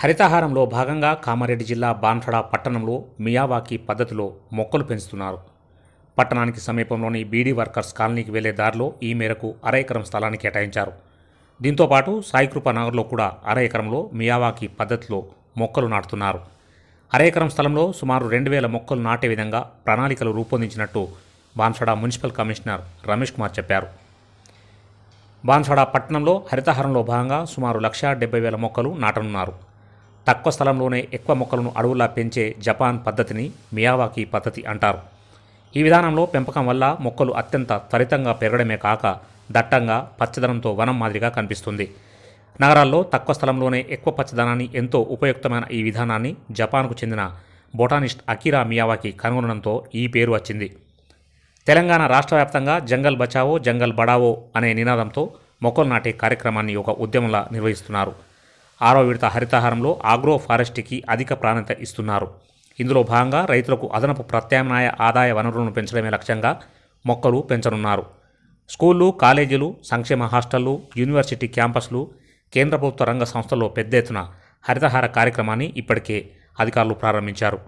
హరితహారంలో భాగంగా కామారెడ్డి జిల్లా బాన్ఫడా పట్టణంలో మియావాకి పద్ధతిలో మొక్కలు పెంచుతున్నారు పట్టణానికి సమీపంలోని బీడీ వర్కర్స్ కాలనీకి వెళ్లే దారిలో ఈ మేరకు అర ఎకరం స్థలాన్ని కేటాయించారు దీంతోపాటు సాయికృప నగర్లో కూడా అర ఎకరంలో మియావాకి పద్ధతిలో మొక్కలు నాటుతున్నారు అర ఎకరం స్థలంలో సుమారు రెండు వేల మొక్కలు నాటే విధంగా ప్రణాళికలు రూపొందించినట్టు బాన్సడా మున్సిపల్ కమిషనర్ రమేష్ కుమార్ చెప్పారు బాన్సడా పట్టణంలో హరితహారంలో భాగంగా సుమారు లక్షా డెబ్బై వేల మొక్కలు నాటనున్నారు తక్కువ స్థలంలోనే ఎక్కువ మొక్కలను అడవులా పెంచే జపాన్ పద్ధతిని మియావాకి పద్ధతి అంటారు ఈ విధానంలో పెంపకం వల్ల మొక్కలు అత్యంత త్వరితంగా పెరగడమే కాక దట్టంగా పచ్చదనంతో వనం మాదిరిగా కనిపిస్తుంది నగరాల్లో తక్కువ స్థలంలోనే ఎక్కువ పచ్చదనాన్ని ఎంతో ఉపయుక్తమైన ఈ విధానాన్ని జపాన్కు చెందిన బొటానిస్ట్ అకిరా మియావాకి కనుగొనడంతో ఈ పేరు వచ్చింది తెలంగాణ రాష్ట్ర వ్యాప్తంగా జంగల్ బచావో జంగల్ బడావో అనే నినాదంతో మొక్కలు నాటే కార్యక్రమాన్ని ఒక ఉద్యమంలా నిర్వహిస్తున్నారు ఆరో విడత హరితహారంలో ఆగ్రో ఫారెస్టీకి అధిక ప్రాణ్యత ఇస్తున్నారు ఇందులో భాగంగా రైతులకు అదనపు ప్రత్యామ్నాయ ఆదాయ వనరులను పెంచడమే లక్ష్యంగా మొక్కలు పెంచనున్నారు స్కూళ్ళు కాలేజీలు సంక్షేమ హాస్టళ్లు యూనివర్సిటీ క్యాంపస్లు కేంద్ర ప్రభుత్వ రంగ సంస్థల్లో పెద్ద ఎత్తున హరితహార కార్యక్రమాన్ని ఇప్పటికే అధికారులు ప్రారంభించారు